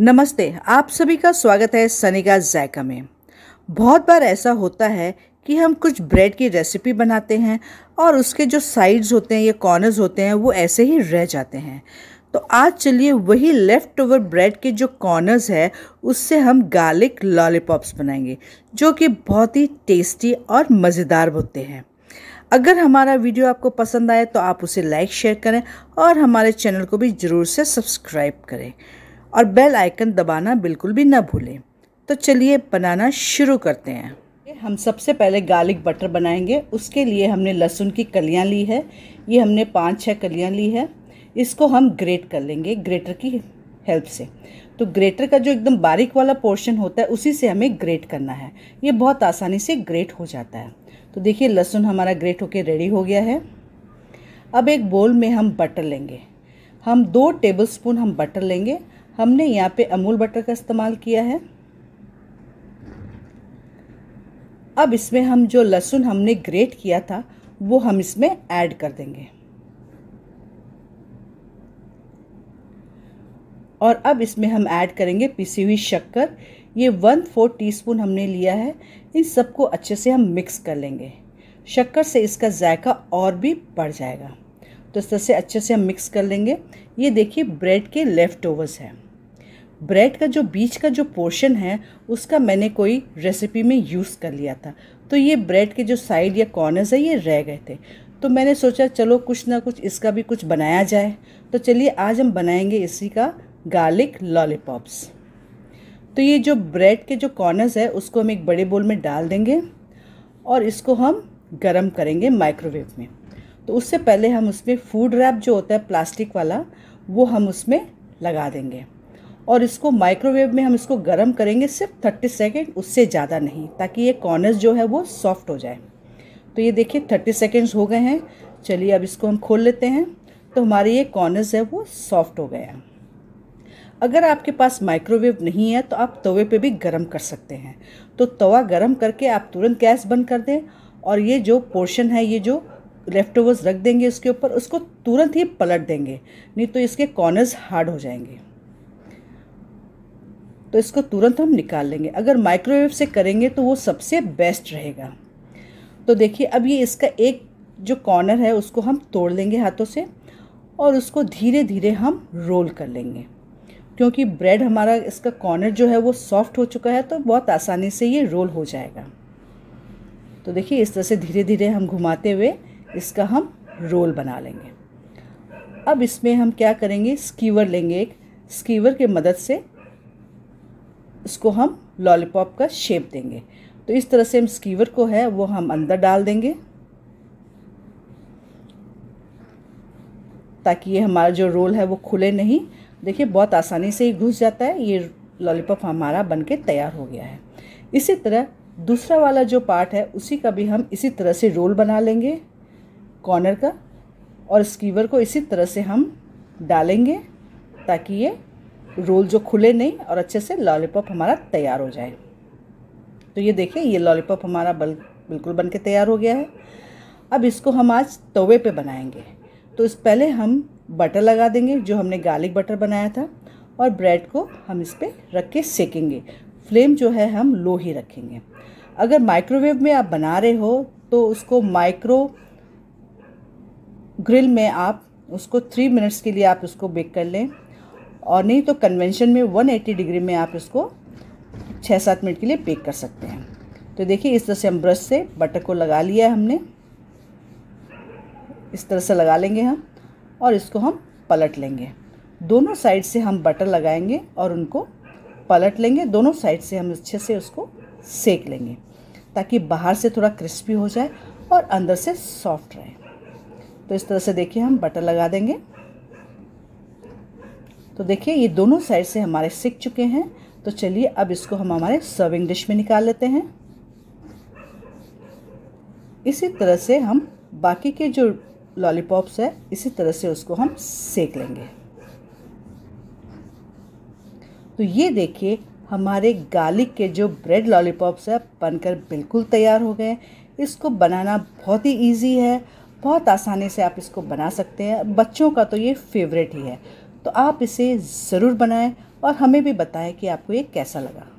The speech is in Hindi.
नमस्ते आप सभी का स्वागत है सनी का जायका में बहुत बार ऐसा होता है कि हम कुछ ब्रेड की रेसिपी बनाते हैं और उसके जो साइड्स होते हैं या कॉर्नर्स होते हैं वो ऐसे ही रह जाते हैं तो आज चलिए वही लेफ़्ट ओवर ब्रेड के जो कॉर्नर्स है उससे हम गार्लिक लॉलीपॉप्स बनाएंगे जो कि बहुत ही टेस्टी और मज़ेदार होते हैं अगर हमारा वीडियो आपको पसंद आए तो आप उसे लाइक शेयर करें और हमारे चैनल को भी ज़रूर से सब्सक्राइब करें और बेल आइकन दबाना बिल्कुल भी ना भूलें तो चलिए बनाना शुरू करते हैं हम सबसे पहले गार्लिक बटर बनाएंगे उसके लिए हमने लहसुन की कलियाँ ली है ये हमने पाँच छः कलियाँ ली है इसको हम ग्रेट कर लेंगे ग्रेटर की हेल्प से तो ग्रेटर का जो एकदम बारीक वाला पोर्शन होता है उसी से हमें ग्रेट करना है ये बहुत आसानी से ग्रेट हो जाता है तो देखिए लहसुन हमारा ग्रेट होकर रेडी हो गया है अब एक बोल में हम बटर लेंगे हम दो टेबलस्पून हम बटर लेंगे हमने यहाँ पे अमूल बटर का इस्तेमाल किया है अब इसमें हम जो लहसुन हमने ग्रेट किया था वो हम इसमें ऐड कर देंगे और अब इसमें हम ऐड करेंगे पीसी हुई शक्कर ये वन फोर टीस्पून हमने लिया है इन सबको अच्छे से हम मिक्स कर लेंगे शक्कर से इसका जायका और भी बढ़ जाएगा तो इस तरह से अच्छे से हम मिक्स कर लेंगे ये देखिए ब्रेड के लेफ़्ट ओवर्स हैं ब्रेड का जो बीच का जो पोर्शन है उसका मैंने कोई रेसिपी में यूज़ कर लिया था तो ये ब्रेड के जो साइड या कॉर्नर्स है ये रह गए थे तो मैंने सोचा चलो कुछ ना कुछ इसका भी कुछ बनाया जाए तो चलिए आज हम बनाएंगे इसी का गार्लिक लॉलीपॉप्स तो ये जो ब्रेड के जो कॉर्नर्स है उसको हम एक बड़े बोल में डाल देंगे और इसको हम गरम करेंगे माइक्रोवेव में तो उससे पहले हम उसमें फूड रैप जो होता है प्लास्टिक वाला वो हम उसमें लगा देंगे और इसको माइक्रोवेव में हम इसको गर्म करेंगे सिर्फ थर्टी सेकेंड उससे ज़्यादा नहीं ताकि ये कॉर्नर्स जो है वो सॉफ्ट हो जाए तो ये देखिए थर्टी सेकेंड्स हो गए हैं चलिए अब इसको हम खोल लेते हैं तो हमारे ये कॉर्नर्स है वो सॉफ्ट हो गए हैं अगर आपके पास माइक्रोवेव नहीं है तो आप तवे पे भी गर्म कर सकते हैं तो तवा गर्म करके आप तुरंत गैस बंद कर दें और ये जो पोर्शन है ये जो लेफ़्ट ओवर्स रख देंगे उसके ऊपर उसको तुरंत ही पलट देंगे नहीं तो इसके कॉर्नर्स हार्ड हो जाएंगे तो इसको तुरंत हम निकाल लेंगे अगर माइक्रोवेव से करेंगे तो वो सबसे बेस्ट रहेगा तो देखिए अब ये इसका एक जो कॉर्नर है उसको हम तोड़ लेंगे हाथों से और उसको धीरे धीरे हम रोल कर लेंगे क्योंकि ब्रेड हमारा इसका कॉर्नर जो है वो सॉफ्ट हो चुका है तो बहुत आसानी से ये रोल हो जाएगा तो देखिए इस तरह से धीरे धीरे हम घुमाते हुए इसका हम रोल बना लेंगे अब इसमें हम क्या करेंगे स्कीवर लेंगे एक स्कीवर के मदद से इसको हम लॉलीपॉप का शेप देंगे तो इस तरह से हम स्कीवर को है वो हम अंदर डाल देंगे ताकि ये हमारा जो रोल है वो खुले नहीं देखिए बहुत आसानी से ही घुस जाता है ये लॉलीपॉप हमारा बन के तैयार हो गया है इसी तरह दूसरा वाला जो पार्ट है उसी का भी हम इसी तरह से रोल बना लेंगे कॉर्नर का और स्कीवर को इसी तरह से हम डालेंगे ताकि ये रोल जो खुले नहीं और अच्छे से लॉलीपॉप हमारा तैयार हो जाए तो ये देखिए ये लॉलीपॉप हमारा बल बिल्कुल बन के तैयार हो गया है अब इसको हम आज तवे पे बनाएंगे तो इस पहले हम बटर लगा देंगे जो हमने गार्लिक बटर बनाया था और ब्रेड को हम इस पर रख के सेकेंगे फ्लेम जो है हम लो ही रखेंगे अगर माइक्रोवेव में आप बना रहे हो तो उसको माइक्रो ग्रिल में आप उसको थ्री मिनट्स के लिए आप उसको बेक कर लें और नहीं तो कन्वेंशन में 180 डिग्री में आप इसको छः सात मिनट के लिए बेक कर सकते हैं तो देखिए इस तरह से हम ब्रश से बटर को लगा लिया है हमने इस तरह से लगा लेंगे हम और इसको हम पलट लेंगे दोनों साइड से हम बटर लगाएंगे और उनको पलट लेंगे दोनों साइड से हम अच्छे से उसको सेक लेंगे ताकि बाहर से थोड़ा क्रिस्पी हो जाए और अंदर से सॉफ्ट रहे तो इस तरह से देखिए हम बटर लगा देंगे तो देखिए ये दोनों साइड से हमारे सिक चुके हैं तो चलिए अब इसको हम हमारे सर्विंग डिश में निकाल लेते हैं इसी तरह से हम बाकी के जो लॉलीपॉप्स है इसी तरह से उसको हम सेक लेंगे तो ये देखिए हमारे गार्लिक के जो ब्रेड लॉलीपॉप्स है बनकर बिल्कुल तैयार हो गए इसको बनाना बहुत ही इजी है बहुत आसानी से आप इसको बना सकते हैं बच्चों का तो ये फेवरेट ही है तो आप इसे ज़रूर बनाएं और हमें भी बताएं कि आपको ये कैसा लगा